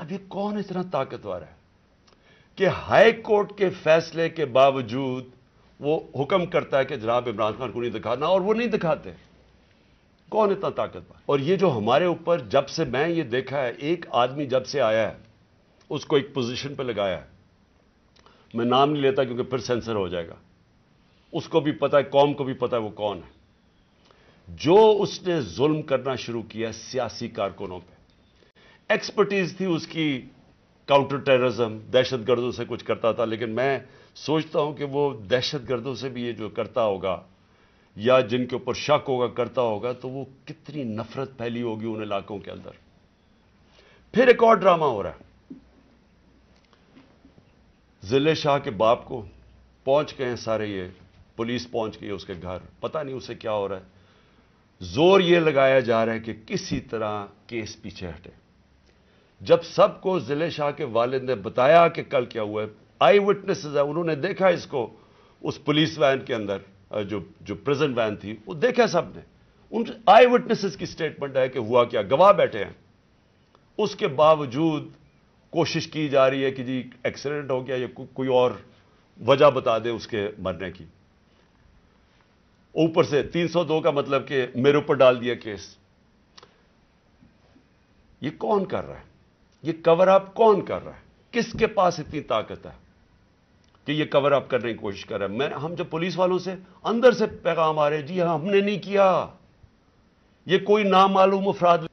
अब ये कौन इतना ताकतवर है कि हाई कोर्ट के फैसले के बावजूद वो हुक्म करता है कि जनाब इमरान खान को नहीं दिखाना और वो नहीं दिखाते कौन इतना ताकतवर और ये जो हमारे ऊपर जब से मैं ये देखा है एक आदमी जब से आया है उसको एक पोजीशन पे लगाया है मैं नाम नहीं लेता क्योंकि फिर सेंसर हो जाएगा उसको भी पता है कौम को भी पता है वो कौन है जो उसने जुल्म करना शुरू किया सियासी कारकुनों पर एक्सपर्टीज थी उसकी काउंटर टेररिज्म दहशतगर्दों से कुछ करता था लेकिन मैं सोचता हूं कि वो दहशतगर्दों से भी ये जो करता होगा या जिनके ऊपर शक होगा करता होगा तो वो कितनी नफरत फैली होगी उन इलाकों के अंदर फिर एक और ड्रामा हो रहा है जिले शाह के बाप को पहुंच गए सारे ये पुलिस पहुंच गई उसके घर पता नहीं उसे क्या हो रहा है जोर यह लगाया जा रहा है कि किसी तरह केस पीछे हटे जब सबको जिले शाह के वालिद ने बताया कि कल क्या हुआ है आई विटनेस है उन्होंने देखा इसको उस पुलिस वैन के अंदर जो जो प्रेजेंट वैन थी वो देखा सब ने उन आई विटनेसेस की स्टेटमेंट है कि हुआ क्या गवाह बैठे हैं उसके बावजूद कोशिश की जा रही है कि जी एक्सीडेंट हो गया या को, कोई और वजह बता दे उसके मरने की ऊपर से 302 का मतलब कि मेरे ऊपर डाल दिया केस ये कौन कर रहा है ये कवर अप कौन कर रहा है किसके पास इतनी ताकत है कि ये कवर अप करने की कोशिश कर रहा है मैं हम जब पुलिस वालों से अंदर से पैगाम आ रहे हैं जी हाँ, हमने नहीं किया ये कोई नामालूम अफराद